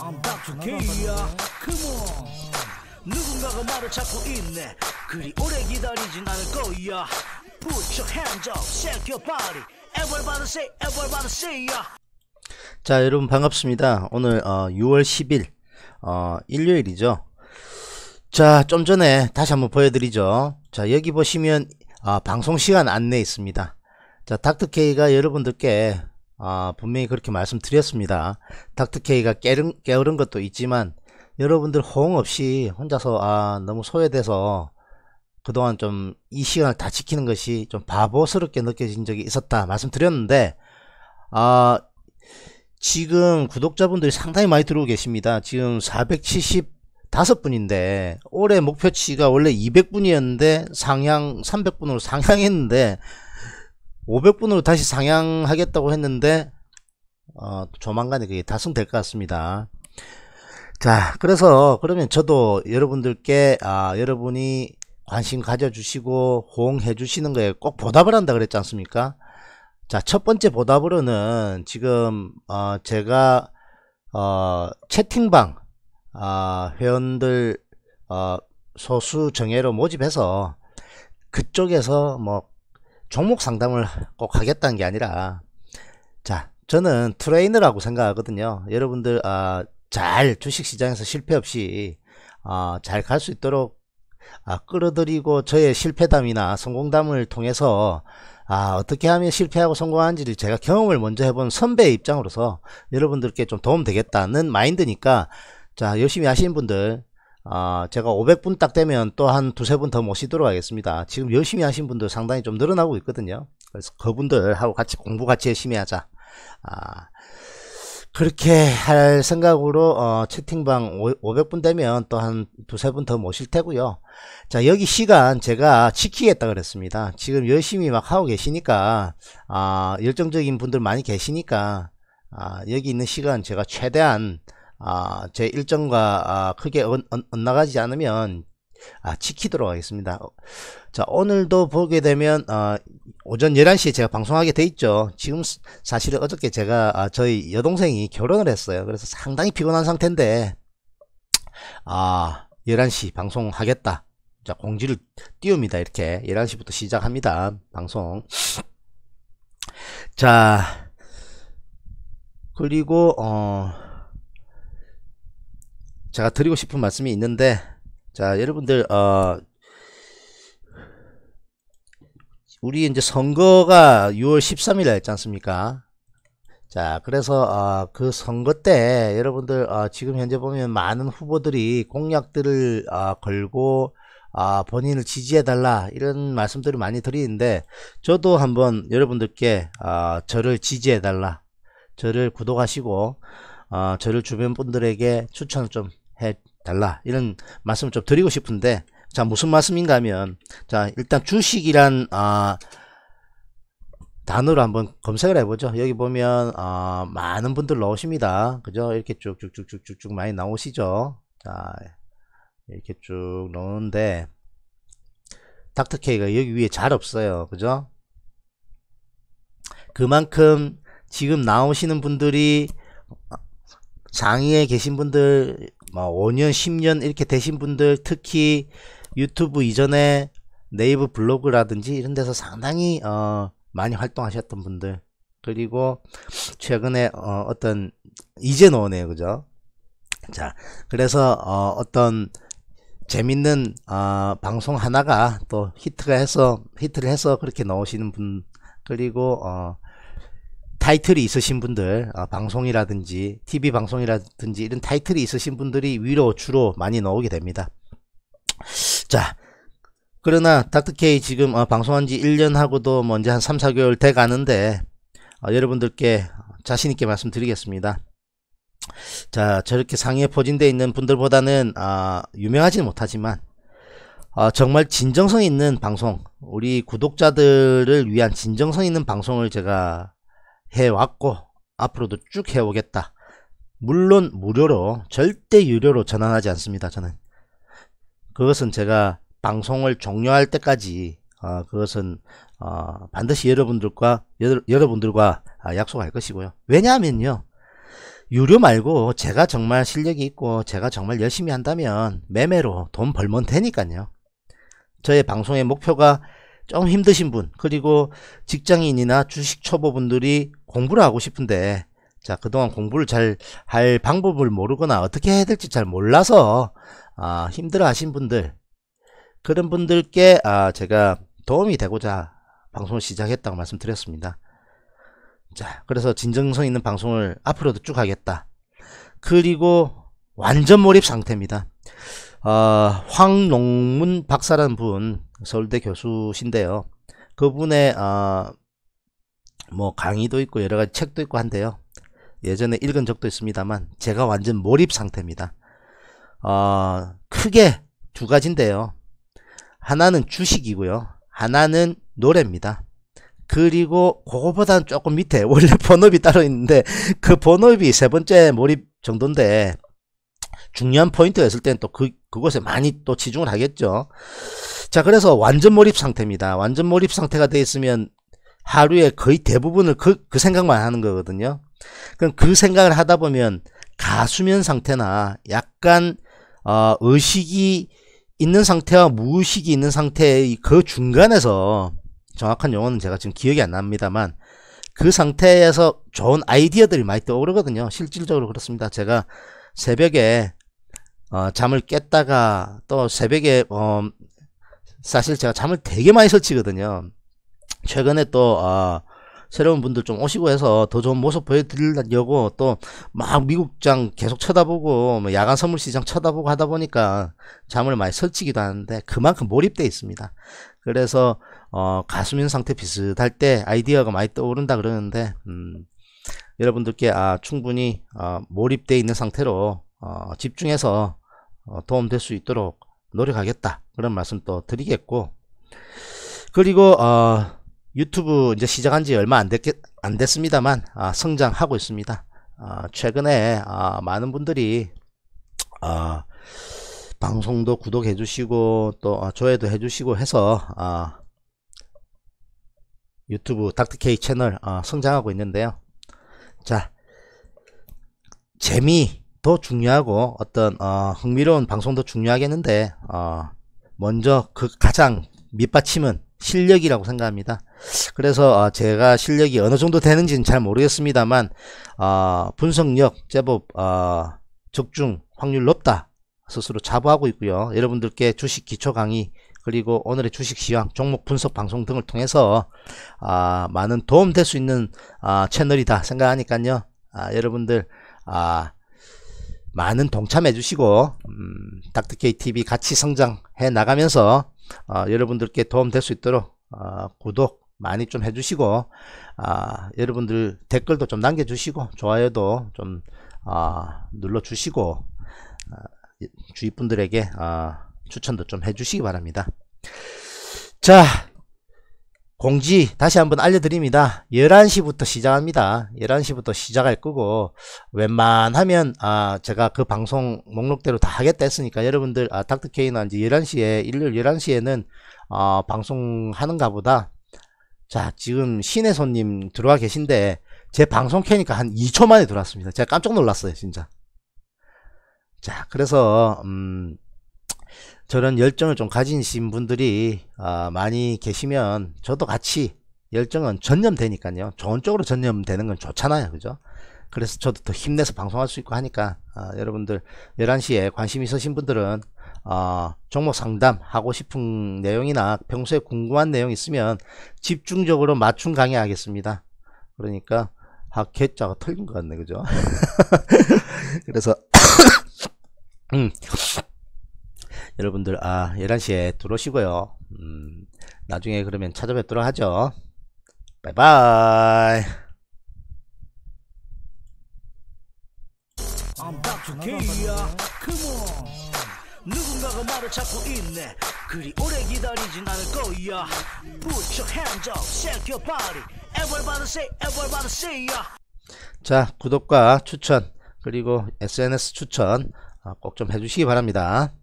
I'm back to K야 Come on 누군가가 말을 찾고 있네 그리 오래 기다리진 않을 거야 Put your hands up, shake your body Everybody say, everybody say ya 자 여러분 반갑습니다 오늘 어, 6월 10일 어, 일요일이죠 자 좀 전에 다시 한번 보여드리죠 자 여기 보시면 아, 방송시간 안내 있습니다 자 닥터케이가 여러분들께 아, 분명히 그렇게 말씀드렸습니다. 닥터케이가 깨른, 게으른 것도 있지만 여러분들 호응 없이 혼자서 아, 너무 소외돼서 그동안 좀 이 시간을 다 지키는 것이 좀 바보스럽게 느껴진 적이 있었다 말씀드렸는데 아, 지금 구독자분들이 상당히 많이 들어오고 계십니다. 지금 475분인데 올해 목표치가 원래 200분이었는데 상향 300분으로 상향했는데 500분으로 다시 상향하겠다고 했는데 어, 조만간에 그게 달성될 것 같습니다. 자, 그래서 그러면 저도 여러분들께 아, 여러분이 관심 가져주시고 호응해 주시는 거에 꼭 보답을 한다 그랬지 않습니까? 자, 첫 번째 보답으로는 지금 어, 제가 어, 채팅방 아, 어, 회원들 소수 정예로 모집해서 그쪽에서 뭐 종목 상담을 꼭 하겠다는 게 아니라 자 저는 트레이너라고 생각하거든요 여러분들 아, 잘 주식시장에서 실패 없이 아, 잘 갈 수 있도록 아, 끌어들이고 저의 실패담이나 성공담을 통해서 아, 어떻게 하면 실패하고 성공하는지를 제가 경험을 먼저 해본 선배의 입장으로서 여러분들께 좀 도움 되겠다는 마인드니까 자 열심히 하시는 분들 아, 제가 500분 딱 되면 또 한 두세 분 더 모시도록 하겠습니다. 지금 열심히 하신 분들 상당히 좀 늘어나고 있거든요. 그래서 그분들하고 같이 공부 같이 열심히 하자. 아, 그렇게 할 생각으로 어, 채팅방 500분 되면 또 한 두세 분 더 모실 테고요. 자 여기 시간 제가 지키겠다 그랬습니다. 지금 열심히 막 하고 계시니까 아, 열정적인 분들 많이 계시니까 아, 여기 있는 시간 제가 최대한 아, 제 일정과 아, 크게 엇, 나가지 않으면 아, 지키도록 하겠습니다. 어, 자, 오늘도 보게 되면 아, 오전 11시에 제가 방송하게 돼 있죠. 지금 사실은 어저께 제가 아, 저희 여동생이 결혼을 했어요. 그래서 상당히 피곤한 상태인데 아, 11시 방송하겠다. 자, 공지를 띄웁니다. 이렇게 11시부터 시작합니다. 방송. 자, 그리고 어 제가 드리고 싶은 말씀이 있는데 자 여러분들 어 우리 이제 선거가 6월 13일에 있지 않습니까? 자 그래서 어, 그 선거 때 여러분들 어, 지금 현재 보면 많은 후보들이 공약들을 어, 걸고 어, 본인을 지지해 달라 이런 말씀들을 많이 드리는데 저도 한번 여러분들께 어, 저를 지지해 달라 저를 구독하시고 어, 저를 주변 분들에게 추천을 좀 해달라 이런 말씀을 좀 드리고 싶은데 자 무슨 말씀인가 하면 자 일단 주식이란 아 단어로 한번 검색을 해보죠 여기 보면 어, 많은 분들 나오십니다 그죠 이렇게 쭉쭉쭉쭉쭉 많이 나오시죠 자 이렇게 쭉 나오는데 닥터케이가 여기 위에 잘 없어요 그죠 그만큼 지금 나오시는 분들이 장위에 계신 분들, 뭐 5년, 10년 이렇게 되신 분들, 특히 유튜브 이전에 네이버 블로그라든지 이런 데서 상당히 어, 많이 활동하셨던 분들 그리고 최근에 어, 어떤 이제 노네요 그죠 자 그래서 어, 어떤 재밌는 어, 방송 하나가 또 히트가 해서 히트를 해서 그렇게 넣으시는분 그리고 어, 타이틀이 있으신 분들 어, 방송이라든지 TV 방송이라든지 이런 타이틀이 있으신 분들이 위로 주로 많이 나오게 됩니다. 자 그러나 닥터케이 지금 어, 방송한 지 1년 하고도 뭐 이제 한 3, 4개월 돼 가는데 어, 여러분들께 자신 있게 말씀드리겠습니다. 자 저렇게 상위에 포진되어 있는 분들보다는 아, 유명하지는 못하지만 아, 정말 진정성 있는 방송 우리 구독자들을 위한 진정성 있는 방송을 제가 해왔고 앞으로도 쭉 해오겠다 물론 무료로 절대 유료로 전환하지 않습니다 저는 그것은 제가 방송을 종료할 때까지 어, 그것은 어, 반드시 여러분들과 여, 러분들과 아, 약속할 것이고요 왜냐하면요 유료 말고 제가 정말 실력이 있고 제가 정말 열심히 한다면 매매로 돈 벌면 되니까요 저의 방송의 목표가 좀 힘드신 분 그리고 직장인이나 주식 초보분들이 공부를 하고 싶은데 자 그동안 공부를 잘 할 방법을 모르거나 어떻게 해야 될지 잘 몰라서 아, 힘들어 하신 분들 그런 분들께 아, 제가 도움이 되고자 방송을 시작했다고 말씀드렸습니다 자 그래서 진정성 있는 방송을 앞으로도 쭉 하겠다 그리고 완전 몰입 상태입니다 어, 황농문 박사라는 분 서울대 교수신데요. 그분의 아, 뭐 강의도 있고 여러 가지 책도 있고 한데요. 예전에 읽은 적도 있습니다만 제가 완전 몰입 상태입니다. 어, 크게 두 가지인데요. 하나는 주식이고요. 하나는 노래입니다. 그리고 그거보다는 조금 밑에 원래 번업이 따로 있는데 그 번업이 세 번째 몰입 정도인데 중요한 포인트가 있을 때는 또 그, 그곳에 많이 또 치중을 하겠죠. 자, 그래서 완전 몰입 상태입니다. 완전 몰입 상태가 되어 있으면 하루에 거의 대부분을 그, 그 생각만 하는 거거든요. 그럼 그 생각을 하다 보면 가수면 상태나 약간, 어, 의식이 있는 상태와 무의식이 있는 상태의 그 중간에서 정확한 용어는 제가 지금 기억이 안 납니다만 그 상태에서 좋은 아이디어들이 많이 떠오르거든요. 실질적으로 그렇습니다. 제가 새벽에 어, 잠을 깼다가 또 새벽에 어, 사실 제가 잠을 되게 많이 설치거든요. 최근에 또 어, 새로운 분들 좀 오시고 해서 더 좋은 모습 보여드리려고 또 막 미국장 계속 쳐다보고 뭐 야간 선물 시장 쳐다보고 하다 보니까 잠을 많이 설치기도 하는데 그만큼 몰입돼 있습니다. 그래서 어, 가수민 상태 비슷할 때 아이디어가 많이 떠오른다 그러는데 음, 여러분들께 아, 충분히 어, 몰입돼 있는 상태로 어, 집중해서 어, 도움될 수 있도록 노력하겠다 그런 말씀 또 드리겠고 그리고 어, 유튜브 이제 시작한 지 얼마 안, 됐겠, 안 됐습니다만 아, 성장하고 있습니다 아, 최근에 아, 많은 분들이 아, 방송도 구독해 주시고 또 조회도 아, 해 주시고 해서 아, 유튜브 닥터케이 채널 아, 성장하고 있는데요 자 재미 더 중요하고 어떤 어, 흥미로운 방송도 중요하겠는데 어, 먼저 그 가장 밑받침은 실력이라고 생각합니다. 그래서 어, 제가 실력이 어느 정도 되는지는 잘 모르겠습니다만 어, 분석력 제법 어, 적중 확률 높다 스스로 자부하고 있고요. 여러분들께 주식 기초 강의 그리고 오늘의 주식 시황, 종목 분석 방송 등을 통해서 아, 많은 도움 될 수 있는 아, 채널이다 생각하니까요. 아, 여러분들 아, 많은 동참해 주시고 음, 닥터 k TV 같이 성장해 나가면서 어, 여러분들께 도움될 수 있도록 어, 구독 많이 좀 해주시고 아, 여러분들 댓글도 좀 남겨주시고 좋아요도 좀 아, 눌러주시고 아, 주위 분들에게 아, 추천도 좀 해주시기 바랍니다. 자 공지 다시 한번 알려드립니다. 11시부터 시작합니다. 11시부터 시작할 거고 웬만하면 아 제가 그 방송 목록대로 다 하겠다 했으니까 여러분들 아 닥터케이나 이제 11시에 일요일 11시에는 어 방송하는가 보다 자 지금 신의 손님 들어와 계신데 제 방송 캐니까 한 2초 만에 들어왔습니다. 제가 깜짝 놀랐어요 진짜 자 그래서 음 저런 열정을 좀 가지신 분들이 아, 많이 계시면 저도 같이 열정은 전념되니까요. 좋은 쪽으로 전념되는 건 좋잖아요. 그죠? 그래서 저도 더 힘내서 방송할 수 있고 하니까 아, 여러분들 11시에 관심 있으신 분들은 어, 종목 상담 하고 싶은 내용이나 평소에 궁금한 내용 있으면 집중적으로 맞춤 강의하겠습니다. 그러니까 아, 개자가 털린 것 같네, 그죠? 그래서 음. 여러분들 아 11시에 들어오시고요 음, 나중에 그러면 찾아뵙도록 하죠 바이바이 누군가가 말을 찾고 있네 그리 오래 기다리진 않을 거야 Put your hands up, shake your body Everybody say, everybody say ya 자 구독과 추천 그리고 SNS 추천 아, 꼭좀 해주시기 바랍니다